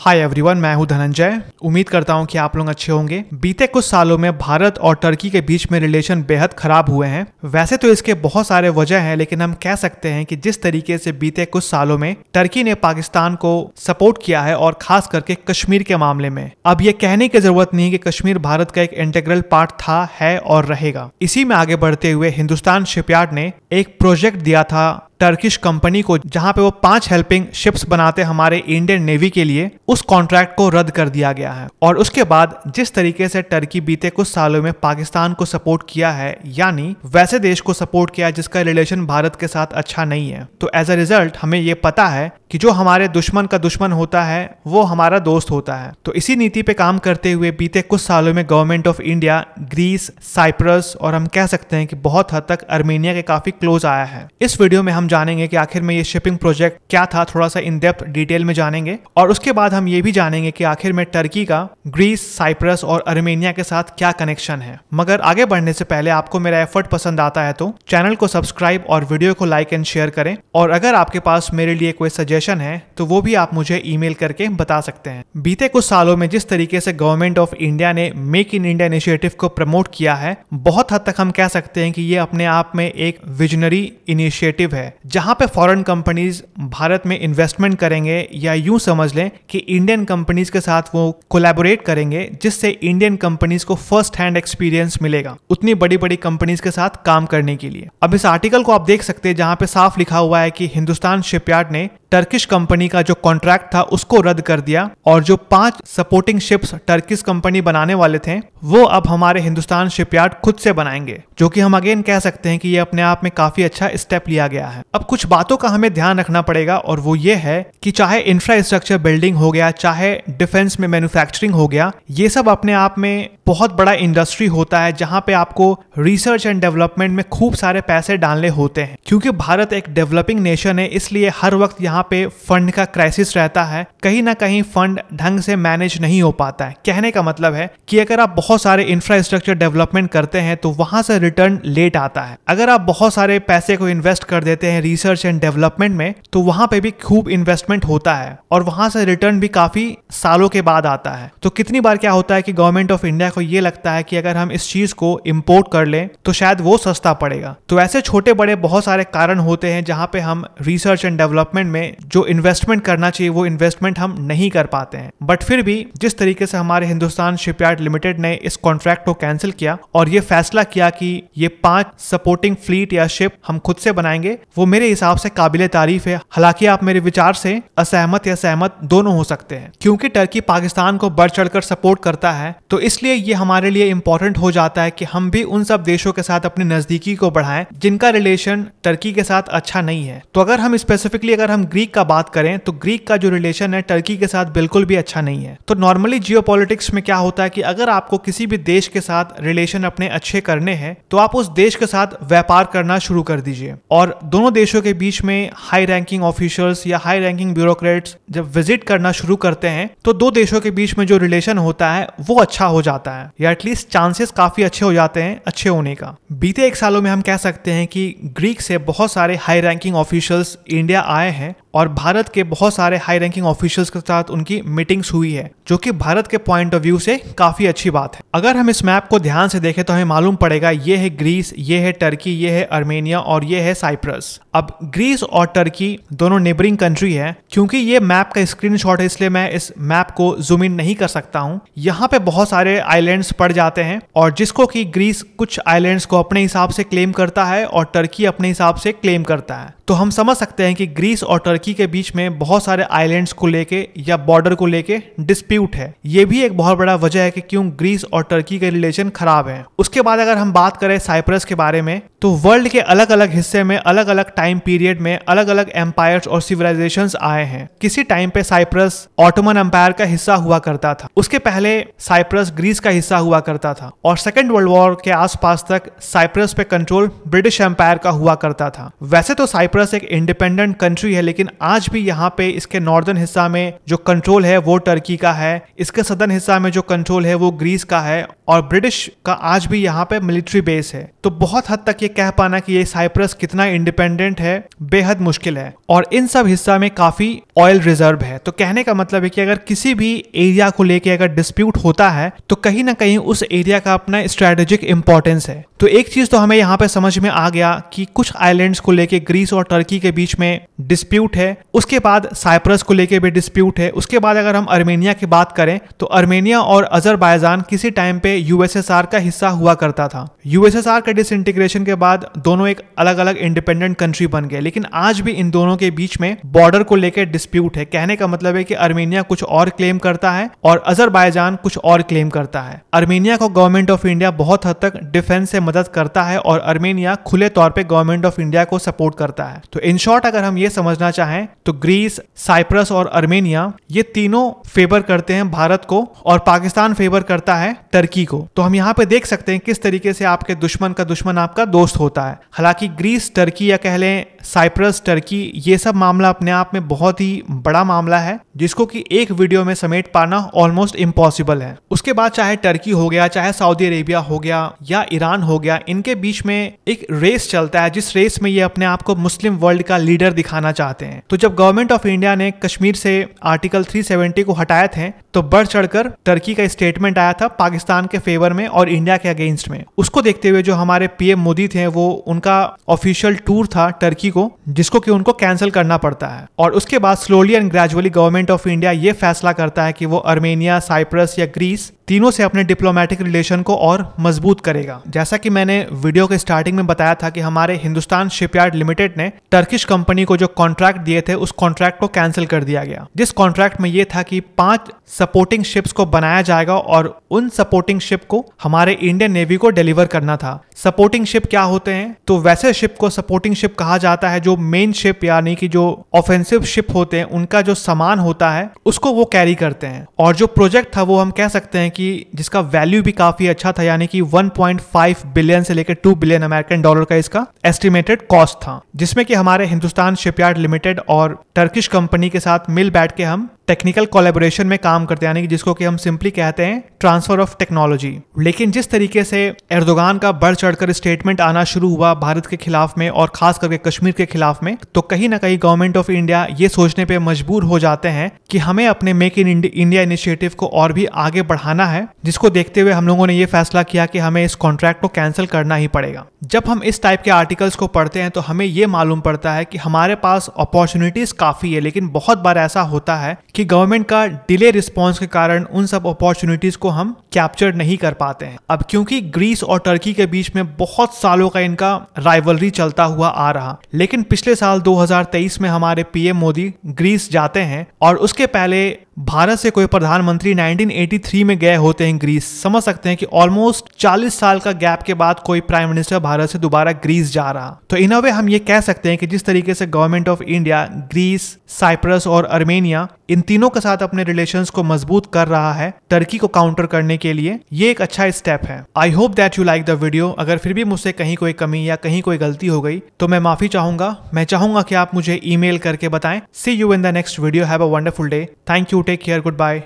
Hi everyone मैं हूं धनंजय उम्मीद करता हूं कि आप लोग अच्छे होंगे बीते कुछ सालों में भारत और टर्की के बीच में रिलेशन बेहद खराब हुए हैं वैसे तो इसके बहुत सारे वजह हैं लेकिन हम कह सकते हैं कि जिस तरीके से बीते कुछ सालों में टर्की ने पाकिस्तान को सपोर्ट किया है और खास करके कश्मीर के मामले में अब ये कहने की जरूरत नहीं की कश्मीर भारत का एक इंटेग्रल पार्ट था है और रहेगा इसी में आगे बढ़ते हुए हिंदुस्तान शिपयार्ड ने एक प्रोजेक्ट दिया था टर्किश कंपनी को जहां पे वो पांच हेल्पिंग शिप्स बनाते हमारे इंडियन नेवी के लिए उस कॉन्ट्रैक्ट को रद्द कर दिया गया है और उसके बाद जिस तरीके से टर्की बीते कुछ सालों में पाकिस्तान को सपोर्ट किया है यानी वैसे देश को सपोर्ट किया जिसका रिलेशन भारत के साथ अच्छा नहीं है तो एज अ रिजल्ट हमें ये पता है कि जो हमारे दुश्मन का दुश्मन होता है वो हमारा दोस्त होता है तो इसी नीति पे काम करते हुए बीते कुछ सालों में government of India Greece Cyprus और हम कह सकते हैं कि बहुत हद तक अर्मेनिया के काफी क्लोज आया है इस वीडियो में हम जानेंगे कि आखिर में ये शिपिंग प्रोजेक्ट क्या था थोड़ा सा इन डेप्थ डिटेल में जानेंगे और उसके बाद हम ये भी जानेंगे कि आखिर में टर्की का ग्रीस साइप्रस और अर्मेनिया के साथ क्या कनेक्शन है मगर आगे बढ़ने से पहले आपको मेरा एफर्ट पसंद आता है तो चैनल को सब्सक्राइब और वीडियो को लाइक एंड शेयर करें और अगर आपके पास मेरे लिए कोई सजेशन है तो वो भी आप मुझे ई करके बता सकते हैं बीते कुछ सालों में जिस तरीके से गवर्नमेंट ऑफ इंडिया ने मेक इन इंडिया इनिशिएटिव को प्रमोट किया है बहुत हद तक हम कह सकते हैं कि ये अपने आप में एक विजनरी इनिशिएटिव है जहां पे फॉरेन कंपनीज भारत में इन्वेस्टमेंट करेंगे या यूं समझ लें कि इंडियन कंपनीज के साथ वो कोलैबोरेट करेंगे जिससे इंडियन कंपनीज को फर्स्ट हैंड एक्सपीरियंस मिलेगा उतनी बड़ी बड़ी कंपनीज के साथ काम करने के लिए अब इस आर्टिकल को आप देख सकते हैं जहां पे साफ लिखा हुआ है कि हिंदुस्तान शिपयार्ड ने टर्किश कंपनी का जो कॉन्ट्रैक्ट था उसको रद्द कर दिया और जो पांच सपोर्टिंग शिप्स टर्किश कंपनी बनाने वाले थे वो अब हमारे हिंदुस्तान शिपयार्ड खुद से बनाएंगे जो कि हम अगेन कह सकते हैं कि ये अपने आप में काफी अच्छा स्टेप लिया गया है अब कुछ बातों का हमें ध्यान रखना पड़ेगा और वो ये है कि चाहे इंफ्रास्ट्रक्चर बिल्डिंग हो गया चाहे डिफेंस में मैन्युफैक्चरिंग हो गया ये सब अपने आप में बहुत बड़ा इंडस्ट्री होता है जहां पे आपको रिसर्च एंड डेवलपमेंट में खूब सारे पैसे डालने होते हैं क्योंकि भारत एक डेवलपिंग नेशन है इसलिए हर वक्त यहाँ पे फंड का क्राइसिस रहता है कहीं ना कहीं फंड ढंग से मैनेज नहीं हो पाता है कहने का मतलब है कि अगर आप बहुत सारे इंफ्रास्ट्रक्चर डेवलपमेंट करते हैं तो वहां से रिटर्न लेट आता है अगर आप बहुत सारे पैसे को इन्वेस्ट कर देते हैं रिसर्च एंड डेवलपमेंट में तो वहां पे भी खूब इन्वेस्टमेंट होता है और वहां से रिटर्न भी काफी सालों के बाद आता है तो कितनी बार क्या होता है कि गवर्नमेंट ऑफ इंडिया को ये लगता है कि अगर हम इस चीज को इम्पोर्ट कर लें तो शायद वो सस्ता पड़ेगा तो ऐसे छोटे बड़े बहुत सारे कारण होते हैं जहाँ पे हम रिसर्च एंड डेवलपमेंट में जो इन्वेस्टमेंट करना चाहिए वो इन्वेस्टमेंट हम नहीं कर पाते हैं बट फिर भी जिस तरीके से हमारे हिंदुस्तान शिपयार्ड लिमिटेड ने इस कॉन्ट्रैक्ट को कैंसिल किया और ये फैसला किया कि ये पांच सपोर्टिंग फ्लीट या शिप हम खुद से बनाएंगे वो मेरे हिसाब से काबिल तारीफ है हालांकि आप मेरे विचार से असहमत या सहमत दोनों हो सकते हैं क्योंकि टर्की पाकिस्तान को बढ़ चढ़कर सपोर्ट करता है तो इसलिए ये हमारे लिए इम्पोर्टेंट हो जाता है कि हम भी उन सब देशों के साथ अपनी नज़दीकी को बढ़ाएं जिनका रिलेशन टर्की के साथ अच्छा नहीं है तो अगर हम स्पेसिफिकली अगर हम ग्रीक का बात करें तो ग्रीक का जो रिलेशन है टर्की के साथ बिल्कुल भी अच्छा नहीं है तो नॉर्मली जियो में क्या होता है कि अगर आपको किसी भी देश के साथ रिलेशन अपने अच्छे करने हैं तो आप उस देश के साथ व्यापार करना शुरू कर दीजिए और दोनों देशों के बीच में हाई रैंकिंग ऑफिशियल्स या हाई रैंकिंग ब्यूरोक्रेट्स जब विजिट करना शुरू करते हैं तो दो देशों के बीच में जो रिलेशन होता है वो अच्छा हो जाता है है या एटलीस्ट चांसेस काफी अच्छे हो जाते हैं अच्छे होने का बीते एक सालों में हम कह सकते हैं कि ग्रीक से बहुत सारे हाई रैंकिंग ऑफिशियल्स इंडिया आए हैं और भारत के बहुत सारे हाई रैंकिंग ऑफिशियल्स के साथ उनकी मीटिंग्स हुई है जो कि भारत के पॉइंट ऑफ व्यू से काफी अच्छी बात है अगर हम इस मैप को ध्यान से देखें तो हमें मालूम पड़ेगा ये है ग्रीस ये है टर्की ये है अर्मेनिया और ये है साइप्रस अब ग्रीस और टर्की दोनों नेबरिंग कंट्री है क्योंकि ये मैप का स्क्रीनशॉट है इसलिए मैं इस मैप को जूम इन नहीं कर सकता हूँ यहाँ पे बहुत सारे आइलैंड्स पड़ जाते हैं और जिसको कि ग्रीस कुछ आइलैंड्स को अपने हिसाब से क्लेम करता है और टर्की अपने हिसाब से क्लेम करता है तो हम समझ सकते हैं कि ग्रीस और टर्की के बीच में बहुत सारे आइलैंड्स को लेके या बॉर्डर को लेके डिस्प्यूट है ये भी एक बहुत बड़ा वजह है कि क्यों ग्रीस और टर्की के रिलेशन खराब है उसके बाद अगर हम बात करें साइप्रस के बारे में तो वर्ल्ड के अलग अलग हिस्से में अलग अलग टाइम पीरियड में अलग अलग एम्पायर और सिविलाइजेशन आए हैं किसी टाइम पे साइप्रस ऑटोमन एम्पायर का हिस्सा हुआ करता था उसके पहले साइप्रस ग्रीस का हिस्सा हुआ करता था और सेकेंड वर्ल्ड वॉर के आसपास तक साइप्रस पे कंट्रोल ब्रिटिश एम्पायर का हुआ करता था वैसे तो साइप्रस साइप्रस एक इंडिपेंडेंट कंट्री है लेकिन आज भी यहाँ पे इसके नॉर्दर्न हिस्सा में जो कंट्रोल है वो टर्की का है इसके सदर्न हिस्सा में जो कंट्रोल है वो ग्रीस का है और ब्रिटिश का आज भी यहाँ पे मिलिट्री बेस है तो बहुत हद तक ये कह पाना कि ये साइप्रस कितना इंडिपेंडेंट है बेहद मुश्किल है और इन सब हिस्सा में काफी ऑयल रिजर्व है तो कहने का मतलब है कि अगर किसी भी एरिया को लेके अगर डिस्प्यूट होता है तो कहीं ना कहीं उस एरिया का अपना स्ट्रेटेजिक इंपॉर्टेंस है तो एक चीज तो हमें यहाँ पे समझ में आ गया कि कुछ आइलैंड्स को लेके ग्रीस और टर्की के बीच में डिस्प्यूट है उसके बाद साइप्रस को लेकर भी डिस्प्यूट है उसके बाद अगर हम अर्मेनिया की बात करें तो अर्मेनिया और अजरबैजान किसी टाइम पे यूएसएसआर का हिस्सा हुआ करता था यूएसएसआर के डिसइंटीग्रेशन के बाद दोनों एक अलग अलग इंडिपेंडेंट कंट्री बन गए लेकिन आज भी इन दोनों के बीच में बॉर्डर को लेकर डिस्प्यूट है कहने का मतलब है कि अर्मेनिया कुछ और क्लेम करता है और अजरबैजान कुछ और क्लेम करता है अर्मेनिया को गवर्नमेंट ऑफ इंडिया बहुत हद तक डिफेंस से मदद करता है और अर्मेनिया खुले तौर पर गवर्नमेंट ऑफ इंडिया को सपोर्ट करता है है तो इन शॉर्ट अगर हम ये समझना चाहें तो ग्रीस साइप्रस और अर्मेनिया ये तीनों फेवर करते हैं भारत को और पाकिस्तान फेवर करता है टर्की को तो हम यहाँ पे देख सकते हैं किस तरीके से आपके दुश्मन का दुश्मन आपका दोस्त होता है हालांकि ग्रीस टर्की या कह लें साइप्रस टर्की ये सब मामला अपने आप में बहुत ही बड़ा मामला है जिसको कि एक वीडियो में समेट पाना ऑलमोस्ट इम्पॉसिबल है उसके बाद चाहे टर्की हो गया चाहे सऊदी अरेबिया हो गया या ईरान हो गया इनके बीच में एक रेस चलता है जिस रेस में ये अपने आप को मुस्लिम मुस्लिम वर्ल्ड का लीडर दिखाना चाहते हैं तो जब गवर्नमेंट ऑफ इंडिया ने कश्मीर से आर्टिकल 370 को हटाए थे तो बढ़ चढ़कर टर्की का स्टेटमेंट आया था पाकिस्तान के फेवर में और इंडिया के अगेंस्ट में उसको देखते हुए जो हमारे पीएम मोदी थे वो उनका ऑफिशियल टूर था टर्की को जिसको कि उनको कैंसिल करना पड़ता है और उसके बाद slowly and gradually government of India ये फैसला करता है कि वो अर्मेनिया साइप्रस या ग्रीस तीनों से अपने डिप्लोमेटिक रिलेशन को और मजबूत करेगा जैसा कि मैंने वीडियो के स्टार्टिंग में बताया था कि हमारे हिंदुस्तान शिपयार्ड लिमिटेड ने टर्किश कंपनी को जो कॉन्ट्रैक्ट दिए थे उस कॉन्ट्रैक्ट को कैंसिल कर दिया गया जिस कॉन्ट्रैक्ट में ये था कि पांच सपोर्टिंग शिप्स को बनाया जाएगा और उन सपोर्टिंग शिप को हमारे इंडियन नेवी को डिलीवर करना था सपोर्टिंग शिप क्या होते हैं तो वैसे शिप को सपोर्टिंग शिप कहा जाता है जो मेन शिप यानी कि जो ऑफेंसिव शिप होते हैं उनका जो सामान होता है उसको वो कैरी करते हैं और जो प्रोजेक्ट था वो हम कह सकते हैं कि जिसका वैल्यू भी काफी अच्छा था यानी कि 1.5 बिलियन से लेकर 2 बिलियन अमेरिकन डॉलर का इसका एस्टिमेटेड कॉस्ट था जिसमें कि हमारे हिंदुस्तान शिपयार्ड लिमिटेड और टर्किश कंपनी के साथ मिल बैठ के हम टेक्निकल कोलेबोरेशन में काम करते हैं यानी कि जिसको कि हम सिंपली कहते हैं ट्रांसफर ऑफ टेक्नोलॉजी लेकिन जिस तरीके से एर्दोगान का बढ़ चढ़कर स्टेटमेंट आना शुरू हुआ भारत के खिलाफ में और खास करके कश्मीर के खिलाफ में तो कहीं ना कहीं गवर्नमेंट ऑफ इंडिया ये सोचने पर मजबूर हो जाते हैं कि हमें अपने मेक इन इंडिया इनिशिएटिव को और भी आगे बढ़ाना है जिसको देखते हुए हम लोगों ने ये फैसला किया कि हमें इस कॉन्ट्रैक्ट को कैंसिल करना ही पड़ेगा जब हम इस टाइप के आर्टिकल्स को पढ़ते हैं तो हमें ये मालूम पड़ता है कि हमारे पास अपॉर्चुनिटीज काफ़ी है लेकिन बहुत बार ऐसा होता है कि गवर्नमेंट का डिले रिस्पॉन्स के कारण उन सब अपॉर्चुनिटीज को हम कैप्चर नहीं कर पाते हैं अब क्योंकि ग्रीस और टर्की के बीच में बहुत सालों का इनका राइवलरी चलता हुआ आ रहा लेकिन पिछले साल 2023 में हमारे पीएम मोदी ग्रीस जाते हैं और उसके पहले भारत से कोई प्रधानमंत्री 1983 में गए होते हैं ग्रीस समझ सकते हैं कि ऑलमोस्ट 40 साल का गैप के बाद कोई प्राइम मिनिस्टर भारत से दोबारा ग्रीस जा रहा तो इन अवे हम ये कह सकते हैं कि जिस तरीके से government of India Greece Cyprus और अर्मेनिया इन तीनों के साथ अपने रिलेशन को मजबूत कर रहा है टर्की को काउंटर करने के लिए ये एक अच्छा स्टेप है I hope that you like the video अगर फिर भी मुझसे कहीं कोई कमी या कहीं कोई गलती हो गई तो मैं माफी चाहूंगा मैं चाहूंगा कि आप मुझे ईमेल करके बताएं see you in the next video have a wonderful day thank you take care. Goodbye.